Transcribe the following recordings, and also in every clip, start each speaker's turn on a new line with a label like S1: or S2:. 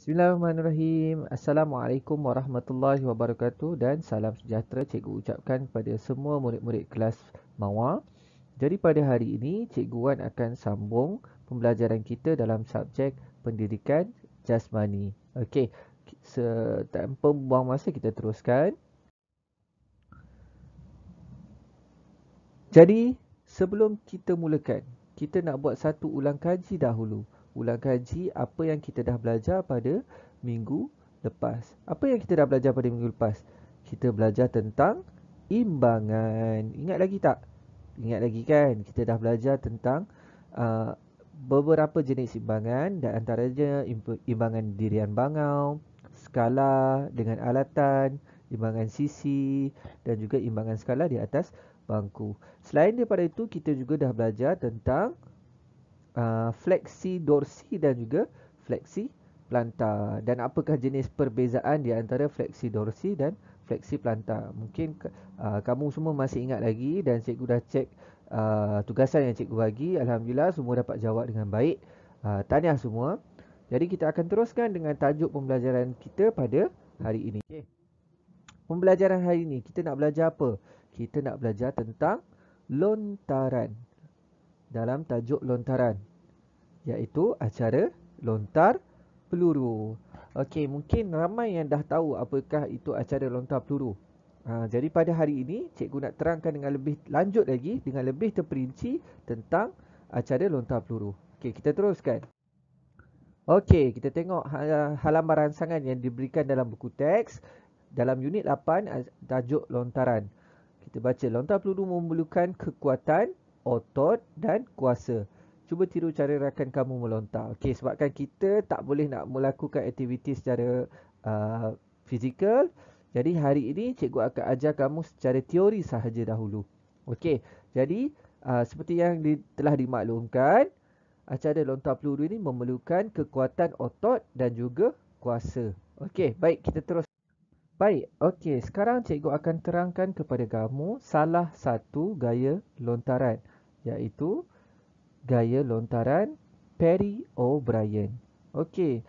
S1: Bismillahirrahmanirrahim. Assalamualaikum warahmatullahi wabarakatuh dan salam sejahtera cikgu ucapkan kepada semua murid-murid kelas Mawar. Jadi pada hari ini, cikgu Wan akan sambung pembelajaran kita dalam subjek pendidikan jasmani. Okey, tanpa buang masa kita teruskan. Jadi, sebelum kita mulakan, kita nak buat satu ulang kaji dahulu ulang kaji apa yang kita dah belajar pada minggu lepas. Apa yang kita dah belajar pada minggu lepas? Kita belajar tentang imbangan. Ingat lagi tak? Ingat lagi kan? Kita dah belajar tentang uh, beberapa jenis imbangan dan antaranya imbangan dirian bangau, skala dengan alatan, imbangan sisi dan juga imbangan skala di atas bangku. Selain daripada itu, kita juga dah belajar tentang Uh, flexi dorsi dan juga flexi planta. Dan apakah jenis perbezaan di antara flexi dorsi dan flexi planta? Mungkin uh, kamu semua masih ingat lagi dan cikgu dah cek uh, tugasan yang cikgu bagi. Alhamdulillah semua dapat jawab dengan baik. Uh, tahniah semua. Jadi kita akan teruskan dengan tajuk pembelajaran kita pada hari ini. Okay. Pembelajaran hari ini kita nak belajar apa? Kita nak belajar tentang lontaran dalam tajuk lontaran iaitu acara lontar peluru. Okey, mungkin ramai yang dah tahu apakah itu acara lontar peluru. Ha, jadi pada hari ini, cikgu nak terangkan dengan lebih lanjut lagi dengan lebih terperinci tentang acara lontar peluru. Okey, kita teruskan. Okey, kita tengok ha, halaman rangsangan yang diberikan dalam buku teks dalam unit 8 tajuk lontaran. Kita baca lontar peluru memerlukan kekuatan otot dan kuasa. Cuba tiru cara rakan kamu melontar. Okey, sebabkan kita tak boleh nak melakukan aktiviti secara uh, fizikal. Jadi, hari ini cikgu akan ajar kamu secara teori sahaja dahulu. Okey, jadi uh, seperti yang di, telah dimaklumkan, acara lontar peluru ini memerlukan kekuatan otot dan juga kuasa. Okey, baik kita terus. Baik, okey sekarang cikgu akan terangkan kepada kamu salah satu gaya lontaran iaitu gaya lontaran Perry O'Brien. Okey,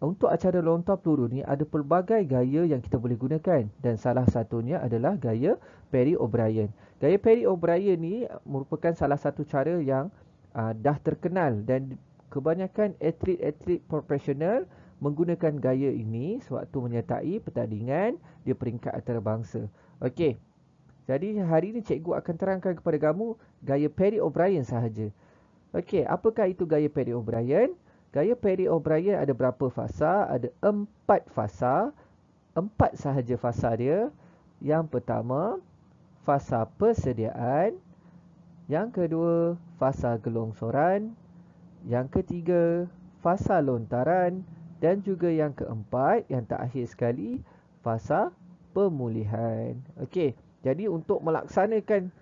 S1: untuk acara lontar peluru ni ada pelbagai gaya yang kita boleh gunakan dan salah satunya adalah gaya Perry O'Brien. Gaya Perry O'Brien ni merupakan salah satu cara yang uh, dah terkenal dan kebanyakan atlet-atlet profesional menggunakan gaya ini sewaktu menyertai pertandingan di peringkat antarabangsa. Okey. Jadi hari ini cikgu akan terangkan kepada kamu gaya Perry O'Brien sahaja. Okey, apakah itu gaya Perry O'Brien? Gaya Perry O'Brien ada berapa fasa? Ada empat fasa. Empat sahaja fasa dia. Yang pertama, fasa persediaan. Yang kedua, fasa gelongsoran. Yang ketiga, fasa lontaran. Dan juga yang keempat, yang terakhir sekali, fasa pemulihan. Okey. Jadi untuk melaksanakan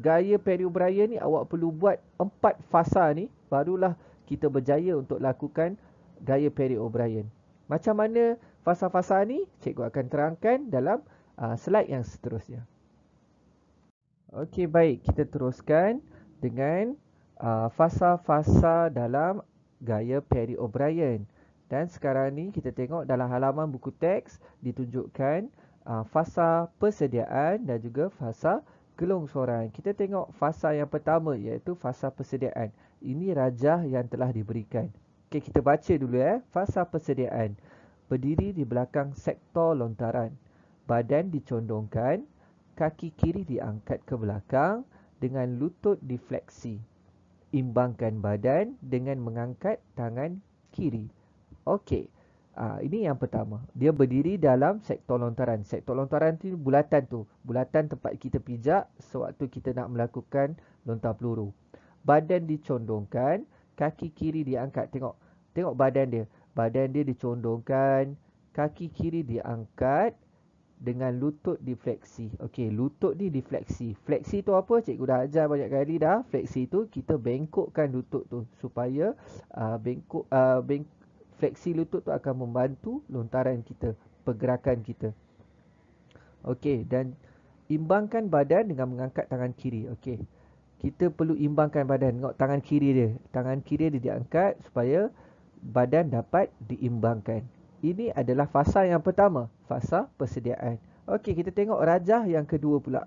S1: gaya periubraya ni awak perlu buat empat fasa ni barulah kita berjaya untuk lakukan gaya periubraya. Macam mana fasa-fasa ni? Cikgu akan terangkan dalam uh, slide yang seterusnya. Okey baik, kita teruskan dengan uh, fasa-fasa uh, dalam gaya Perry O'Brien. Dan sekarang ni kita tengok dalam halaman buku teks ditunjukkan Ah, fasa persediaan dan juga fasa gelongsoran. Kita tengok fasa yang pertama iaitu fasa persediaan. Ini rajah yang telah diberikan. Okey, kita baca dulu ya. Eh. Fasa persediaan. Berdiri di belakang sektor lontaran. Badan dicondongkan. Kaki kiri diangkat ke belakang dengan lutut difleksi. Imbangkan badan dengan mengangkat tangan kiri. Okey. Uh, ini yang pertama. Dia berdiri dalam sektor lontaran. Sektor lontaran tu bulatan tu. Bulatan tempat kita pijak sewaktu kita nak melakukan lontar peluru. Badan dicondongkan, kaki kiri diangkat. Tengok tengok badan dia. Badan dia dicondongkan, kaki kiri diangkat dengan lutut difleksi. Okey, lutut ni difleksi. Fleksi tu apa? Cikgu dah ajar banyak kali dah. Fleksi tu kita bengkokkan lutut tu supaya uh, bengkok uh, ah, bengkok fleksi lutut tu akan membantu lontaran kita, pergerakan kita. Okey, dan imbangkan badan dengan mengangkat tangan kiri. Okey. Kita perlu imbangkan badan. Tengok tangan kiri dia. Tangan kiri dia diangkat supaya badan dapat diimbangkan. Ini adalah fasa yang pertama, fasa persediaan. Okey, kita tengok rajah yang kedua pula.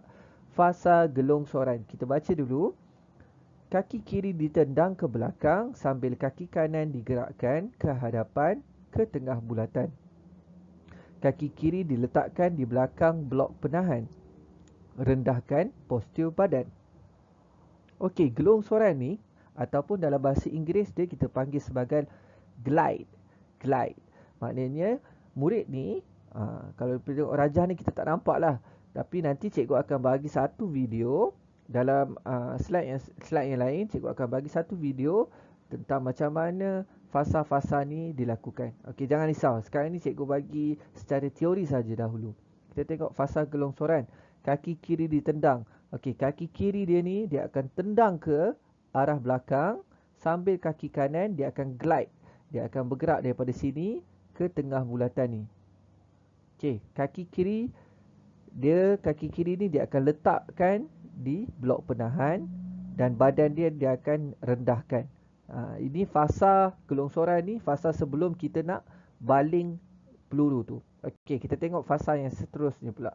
S1: Fasa soran. Kita baca dulu. Kaki kiri ditendang ke belakang sambil kaki kanan digerakkan ke hadapan ke tengah bulatan. Kaki kiri diletakkan di belakang blok penahan. Rendahkan postur badan. Okey, gelung suara ni ataupun dalam bahasa Inggeris dia kita panggil sebagai glide. Glide. Maknanya murid ni, ah, kalau pilih orang rajah ni kita tak nampak lah. Tapi nanti cikgu akan bagi satu video dalam uh, slide yang slide yang lain cikgu akan bagi satu video tentang macam mana fasa-fasa ni dilakukan. Okey jangan risau. Sekarang ni cikgu bagi secara teori saja dahulu. Kita tengok fasa gelongsoran. Kaki kiri ditendang. Okey kaki kiri dia ni dia akan tendang ke arah belakang sambil kaki kanan dia akan glide. Dia akan bergerak daripada sini ke tengah bulatan ni. Okey kaki kiri dia kaki kiri ni dia akan letakkan di blok penahan dan badan dia dia akan rendahkan. Ha, ini fasa kelongsoran ni fasa sebelum kita nak baling peluru tu. Okey, kita tengok fasa yang seterusnya pula.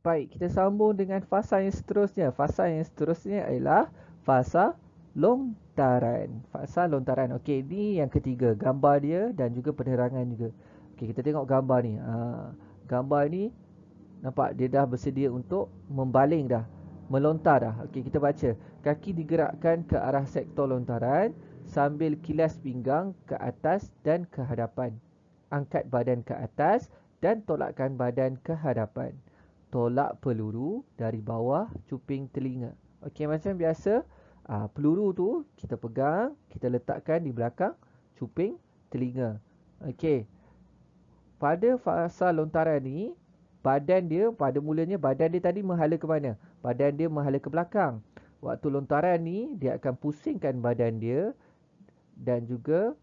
S1: Baik, kita sambung dengan fasa yang seterusnya. Fasa yang seterusnya ialah fasa lontaran. Fasa lontaran. Okey, ini yang ketiga. Gambar dia dan juga penerangan juga. Okey, kita tengok gambar ni. Ha, gambar ni nampak dia dah bersedia untuk membaling dah melontar dah. Okey, kita baca. Kaki digerakkan ke arah sektor lontaran sambil kilas pinggang ke atas dan ke hadapan. Angkat badan ke atas dan tolakkan badan ke hadapan. Tolak peluru dari bawah cuping telinga. Okey, macam biasa, uh, peluru tu kita pegang, kita letakkan di belakang cuping telinga. Okey. Pada fasa lontaran ni, badan dia pada mulanya badan dia tadi menghala ke mana? Badan dia menghala ke belakang. Waktu lontaran ni dia akan pusingkan badan dia dan juga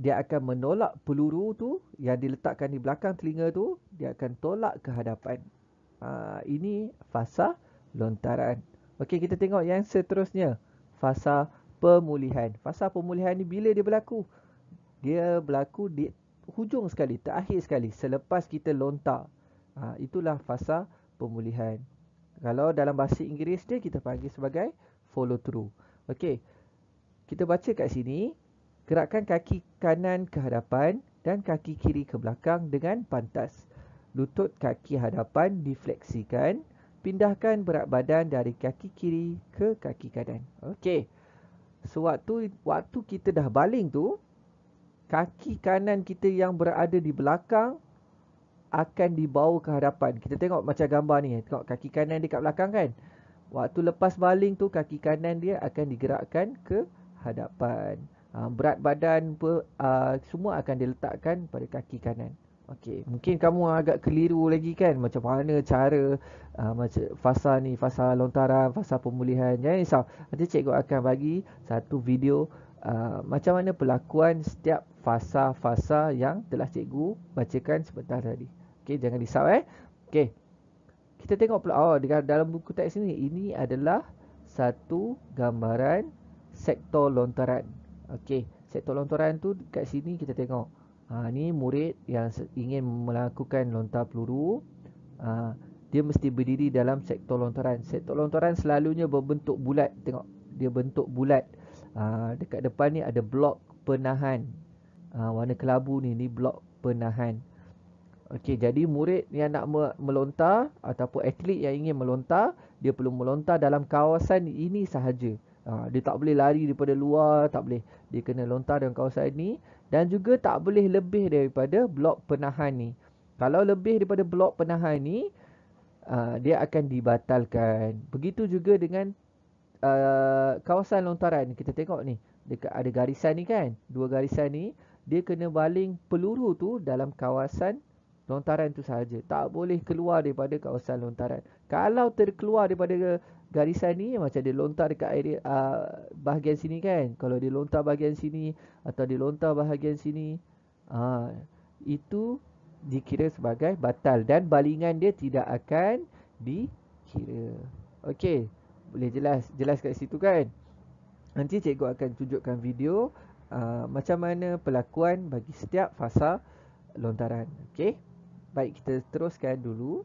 S1: dia akan menolak peluru tu yang diletakkan di belakang telinga tu dia akan tolak ke hadapan. Ha, ini fasa lontaran. Okey kita tengok yang seterusnya fasa pemulihan. Fasa pemulihan ni bila dia berlaku? Dia berlaku di hujung sekali, terakhir sekali selepas kita lontar. Ha, itulah fasa pemulihan. Kalau dalam bahasa Inggeris dia kita panggil sebagai follow through. Okey. Kita baca kat sini, gerakkan kaki kanan ke hadapan dan kaki kiri ke belakang dengan pantas. Lutut kaki hadapan difleksikan, pindahkan berat badan dari kaki kiri ke kaki kanan. Okey. Sewaktu so, waktu kita dah baling tu, kaki kanan kita yang berada di belakang akan dibawa ke hadapan. Kita tengok macam gambar ni. Tengok kaki kanan dia kat belakang kan? Waktu lepas baling tu, kaki kanan dia akan digerakkan ke hadapan. Ah, berat badan ah, semua akan diletakkan pada kaki kanan. Okey, mungkin kamu agak keliru lagi kan macam mana cara uh, macam fasa ni, fasa lontaran, fasa pemulihan. Jangan ya, risau. Nanti cikgu akan bagi satu video uh, macam mana pelakuan setiap fasa-fasa yang telah cikgu bacakan sebentar tadi. Okey, jangan risau eh. Okey. Kita tengok pula oh dalam buku teks ini ini adalah satu gambaran sektor lontaran. Okey, sektor lontaran tu dekat sini kita tengok. Ha ni murid yang ingin melakukan lontar peluru. Ha, dia mesti berdiri dalam sektor lontaran. Sektor lontaran selalunya berbentuk bulat. Tengok, dia bentuk bulat. Aa, ah, dekat depan ni ada blok penahan. Aa, ah, warna kelabu ni, ni blok penahan. Okey, jadi murid yang nak melontar ataupun atlet yang ingin melontar, dia perlu melontar dalam kawasan ini sahaja. Aa, ah, dia tak boleh lari daripada luar, tak boleh. Dia kena lontar dalam kawasan ini dan juga tak boleh lebih daripada blok penahan ni. Kalau lebih daripada blok penahan ni, aa, dia akan dibatalkan. Begitu juga dengan uh, kawasan lontaran kita tengok ni dekat ada garisan ni kan dua garisan ni dia kena baling peluru tu dalam kawasan lontaran tu saja tak boleh keluar daripada kawasan lontaran kalau terkeluar daripada garisan ni macam dia lontar dekat area uh, bahagian sini kan kalau dia lontar bahagian sini atau dia lontar bahagian sini uh, itu dikira sebagai batal dan balingan dia tidak akan dikira okey boleh jelas jelas kat situ kan nanti cikgu akan tunjukkan video uh, macam mana pelakuan bagi setiap fasa lontaran okey baik kita teruskan dulu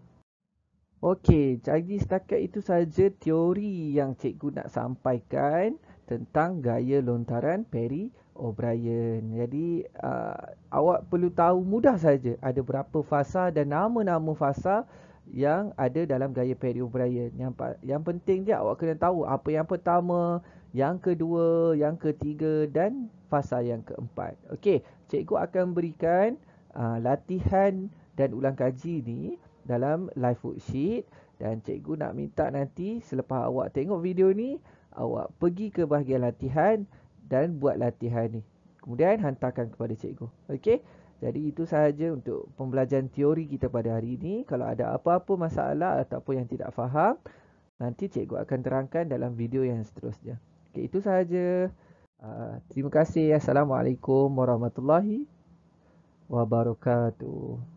S1: okey jadi setakat itu saja teori yang cikgu nak sampaikan tentang gaya lontaran Perry O'Brien. Jadi uh, awak perlu tahu mudah saja ada berapa fasa dan nama-nama fasa yang ada dalam gaya Perry O'Brien. Yang, yang penting dia awak kena tahu apa yang pertama, yang kedua, yang ketiga dan fasa yang keempat. Okey, cikgu akan berikan uh, latihan dan ulang kaji ni dalam live worksheet dan cikgu nak minta nanti selepas awak tengok video ni, awak pergi ke bahagian latihan dan buat latihan ni. Kemudian hantarkan kepada cikgu. Okey. Jadi itu sahaja untuk pembelajaran teori kita pada hari ini. Kalau ada apa-apa masalah atau ataupun yang tidak faham, nanti cikgu akan terangkan dalam video yang seterusnya. Okey, itu sahaja. Ah, terima kasih. Assalamualaikum warahmatullahi wabarakatuh.